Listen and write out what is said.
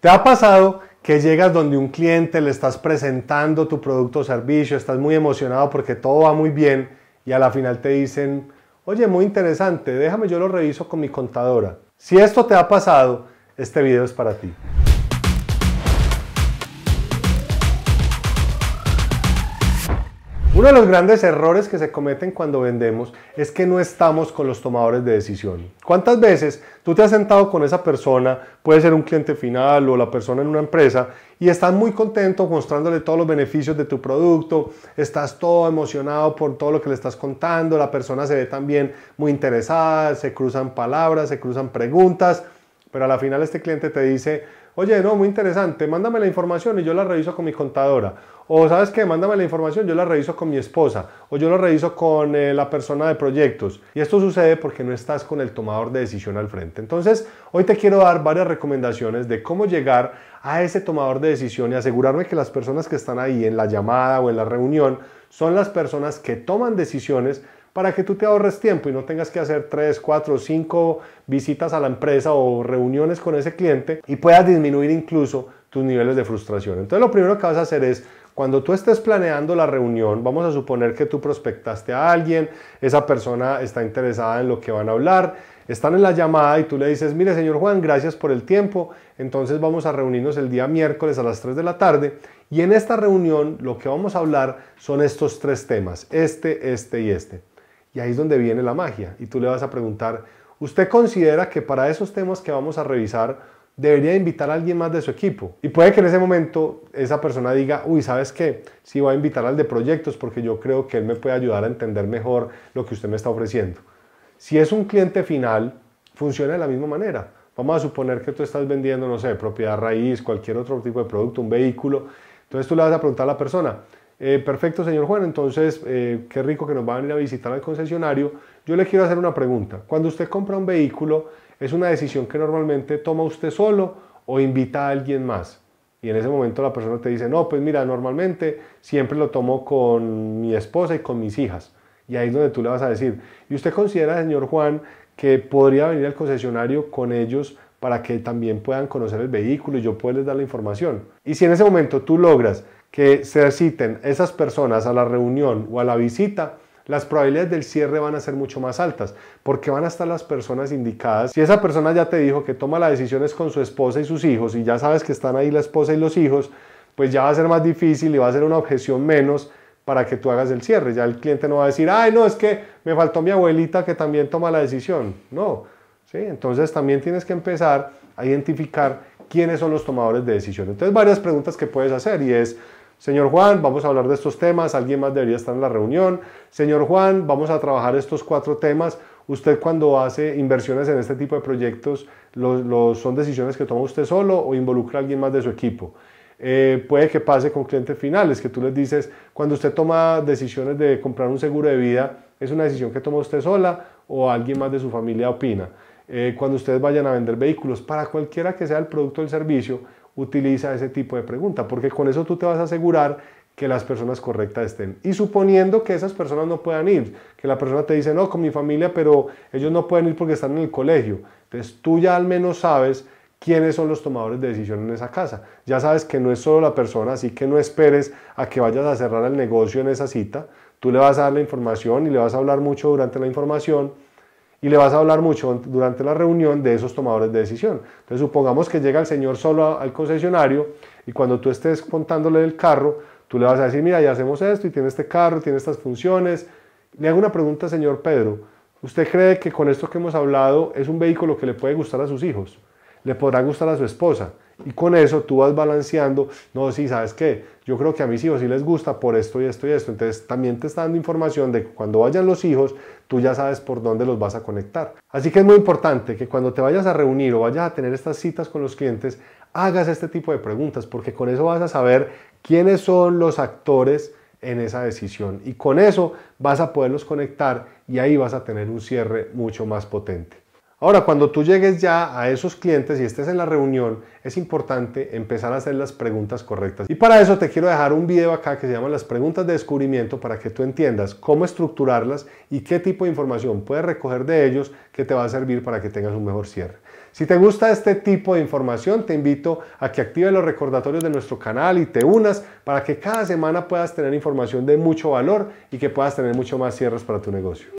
¿Te ha pasado que llegas donde un cliente le estás presentando tu producto o servicio, estás muy emocionado porque todo va muy bien y a la final te dicen, oye, muy interesante, déjame yo lo reviso con mi contadora? Si esto te ha pasado, este video es para ti. Uno de los grandes errores que se cometen cuando vendemos es que no estamos con los tomadores de decisión. ¿Cuántas veces tú te has sentado con esa persona, puede ser un cliente final o la persona en una empresa, y estás muy contento mostrándole todos los beneficios de tu producto, estás todo emocionado por todo lo que le estás contando, la persona se ve también muy interesada, se cruzan palabras, se cruzan preguntas, pero a la final este cliente te dice, oye, no, muy interesante, mándame la información y yo la reviso con mi contadora. O sabes qué, mándame la información, yo la reviso con mi esposa. O yo la reviso con eh, la persona de proyectos. Y esto sucede porque no estás con el tomador de decisión al frente. Entonces, hoy te quiero dar varias recomendaciones de cómo llegar a ese tomador de decisión y asegurarme que las personas que están ahí en la llamada o en la reunión son las personas que toman decisiones para que tú te ahorres tiempo y no tengas que hacer 3, 4, 5 visitas a la empresa o reuniones con ese cliente y puedas disminuir incluso tus niveles de frustración. Entonces lo primero que vas a hacer es cuando tú estés planeando la reunión, vamos a suponer que tú prospectaste a alguien, esa persona está interesada en lo que van a hablar, están en la llamada y tú le dices, mire señor Juan, gracias por el tiempo, entonces vamos a reunirnos el día miércoles a las 3 de la tarde y en esta reunión lo que vamos a hablar son estos tres temas, este, este y este. Y ahí es donde viene la magia. Y tú le vas a preguntar, ¿usted considera que para esos temas que vamos a revisar debería invitar a alguien más de su equipo? Y puede que en ese momento esa persona diga, uy, ¿sabes qué? Sí voy a invitar al de proyectos porque yo creo que él me puede ayudar a entender mejor lo que usted me está ofreciendo. Si es un cliente final, funciona de la misma manera. Vamos a suponer que tú estás vendiendo, no sé, propiedad raíz, cualquier otro tipo de producto, un vehículo. Entonces tú le vas a preguntar a la persona, eh, perfecto, señor Juan, entonces eh, qué rico que nos va a venir a visitar al concesionario. Yo le quiero hacer una pregunta. Cuando usted compra un vehículo, ¿es una decisión que normalmente toma usted solo o invita a alguien más? Y en ese momento la persona te dice, no, pues mira, normalmente siempre lo tomo con mi esposa y con mis hijas. Y ahí es donde tú le vas a decir, ¿y usted considera, señor Juan, que podría venir al concesionario con ellos para que también puedan conocer el vehículo y yo pueda les dar la información? Y si en ese momento tú logras que se citen esas personas a la reunión o a la visita, las probabilidades del cierre van a ser mucho más altas porque van a estar las personas indicadas. Si esa persona ya te dijo que toma las decisiones con su esposa y sus hijos y ya sabes que están ahí la esposa y los hijos, pues ya va a ser más difícil y va a ser una objeción menos para que tú hagas el cierre. Ya el cliente no va a decir, ay, no, es que me faltó mi abuelita que también toma la decisión. No, ¿sí? Entonces también tienes que empezar a identificar quiénes son los tomadores de decisión. Entonces varias preguntas que puedes hacer y es, Señor Juan, vamos a hablar de estos temas, alguien más debería estar en la reunión. Señor Juan, vamos a trabajar estos cuatro temas. Usted cuando hace inversiones en este tipo de proyectos, ¿son decisiones que toma usted solo o involucra a alguien más de su equipo? Eh, puede que pase con clientes finales, que tú les dices, cuando usted toma decisiones de comprar un seguro de vida, ¿es una decisión que toma usted sola o alguien más de su familia opina? Eh, cuando ustedes vayan a vender vehículos, para cualquiera que sea el producto o el servicio, utiliza ese tipo de pregunta, porque con eso tú te vas a asegurar que las personas correctas estén. Y suponiendo que esas personas no puedan ir, que la persona te dice, no, con mi familia, pero ellos no pueden ir porque están en el colegio. Entonces tú ya al menos sabes quiénes son los tomadores de decisión en esa casa. Ya sabes que no es solo la persona, así que no esperes a que vayas a cerrar el negocio en esa cita. Tú le vas a dar la información y le vas a hablar mucho durante la información y le vas a hablar mucho durante la reunión de esos tomadores de decisión. Entonces supongamos que llega el señor solo al concesionario y cuando tú estés contándole el carro, tú le vas a decir, mira, ya hacemos esto y tiene este carro, tiene estas funciones. Le hago una pregunta, señor Pedro. ¿Usted cree que con esto que hemos hablado es un vehículo que le puede gustar a sus hijos? le podrá gustar a su esposa. Y con eso tú vas balanceando, no, sí, ¿sabes qué? Yo creo que a mis hijos sí les gusta por esto y esto y esto. Entonces también te está dando información de cuando vayan los hijos, tú ya sabes por dónde los vas a conectar. Así que es muy importante que cuando te vayas a reunir o vayas a tener estas citas con los clientes, hagas este tipo de preguntas, porque con eso vas a saber quiénes son los actores en esa decisión. Y con eso vas a poderlos conectar y ahí vas a tener un cierre mucho más potente. Ahora, cuando tú llegues ya a esos clientes y estés en la reunión, es importante empezar a hacer las preguntas correctas. Y para eso te quiero dejar un video acá que se llama las preguntas de descubrimiento para que tú entiendas cómo estructurarlas y qué tipo de información puedes recoger de ellos que te va a servir para que tengas un mejor cierre. Si te gusta este tipo de información, te invito a que actives los recordatorios de nuestro canal y te unas para que cada semana puedas tener información de mucho valor y que puedas tener mucho más cierres para tu negocio.